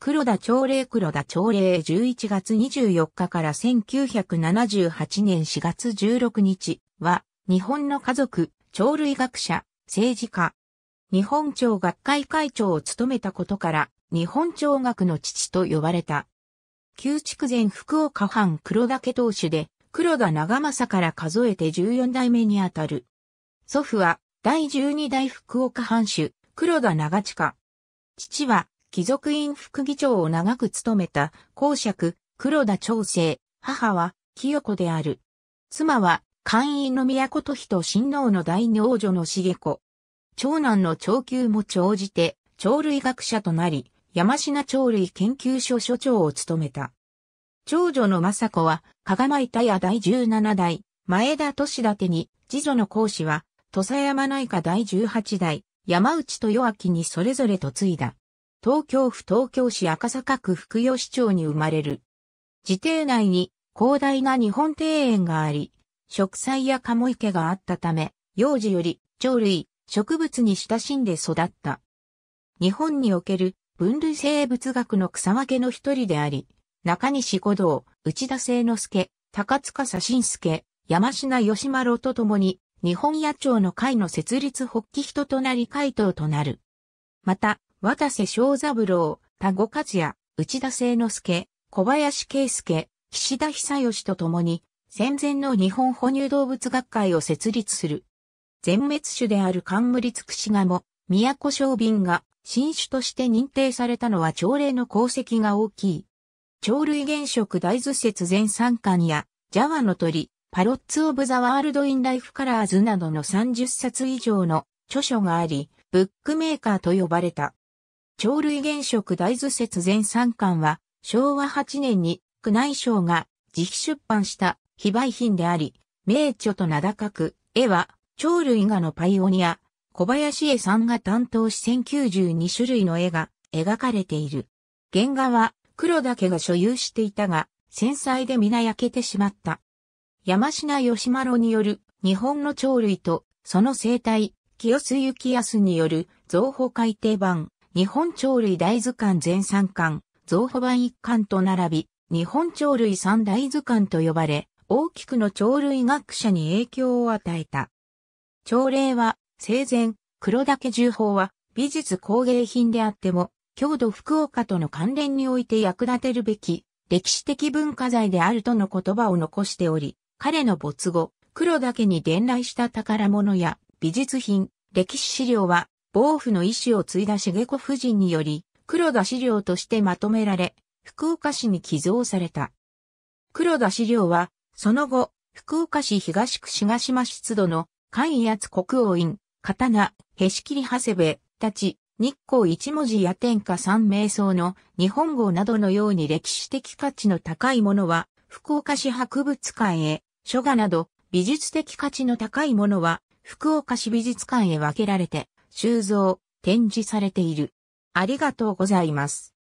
黒田朝礼黒田朝礼11月24日から1978年4月16日は、日本の家族、鳥類学者、政治家、日本朝学会会長を務めたことから、日本朝学の父と呼ばれた。旧築前福岡藩黒田家当主で、黒田長政から数えて14代目にあたる。祖父は、第12代福岡藩主、黒田長近。父は、貴族院副議長を長く務めた公爵、黒田長生、母は清子である。妻は官員の都と人親王の大女王女の茂子。長男の長久も長じて、鳥類学者となり、山科鳥類研究所所長を務めた。長女の雅子は、加賀舞田屋第17代、前田利立に、次女の講師は、土佐山内科第18代、山内と与明にそれぞれ嫁いだ。東京府東京市赤坂区福吉町に生まれる。自邸内に広大な日本庭園があり、植栽や鴨池があったため、幼児より鳥類、植物に親しんで育った。日本における分類生物学の草分けの一人であり、中西五道、内田聖之助、高塚信介、山品義丸と共に、日本野鳥の会の設立発起人となり会頭となる。また、渡瀬正三郎、田子和也、内田聖之助、小林圭介、岸田久義と共に、戦前の日本哺乳動物学会を設立する。全滅種である冠つくしがも、宮古小瓶が新種として認定されたのは朝礼の功績が大きい。鳥類原色大図説全三巻や、ジャワの鳥、パロッツ・オブ・ザ・ワールド・イン・ライフ・カラーズなどの30冊以上の著書があり、ブックメーカーと呼ばれた。鳥類原色大図説全3巻は、昭和8年に宮内省が自費出版した非売品であり、名著と名高く、絵は鳥類画のパイオニア、小林絵さんが担当し1092種類の絵が描かれている。原画は黒だけが所有していたが、繊細で皆焼けてしまった。山品義丸による日本の鳥類とその生態、清須幸康による造法改訂版、日本鳥類大図鑑全3巻、増補版1巻と並び、日本鳥類三大図鑑と呼ばれ、大きくの鳥類学者に影響を与えた。朝礼は、生前、黒岳重宝は、美術工芸品であっても、郷土福岡との関連において役立てるべき、歴史的文化財であるとの言葉を残しており、彼の没後、黒岳に伝来した宝物や美術品、歴史資料は王府の意志を継いだ茂子夫人により、黒田資料としてまとめられ、福岡市に寄贈された。黒田資料は、その後、福岡市東区東島出土の、関威圧国王院、刀、へしきり長谷部、たち、日光一文字や天下三名相の日本語などのように歴史的価値の高いものは、福岡市博物館へ、書画など、美術的価値の高いものは、福岡市美術館へ分けられて、収蔵、展示されている。ありがとうございます。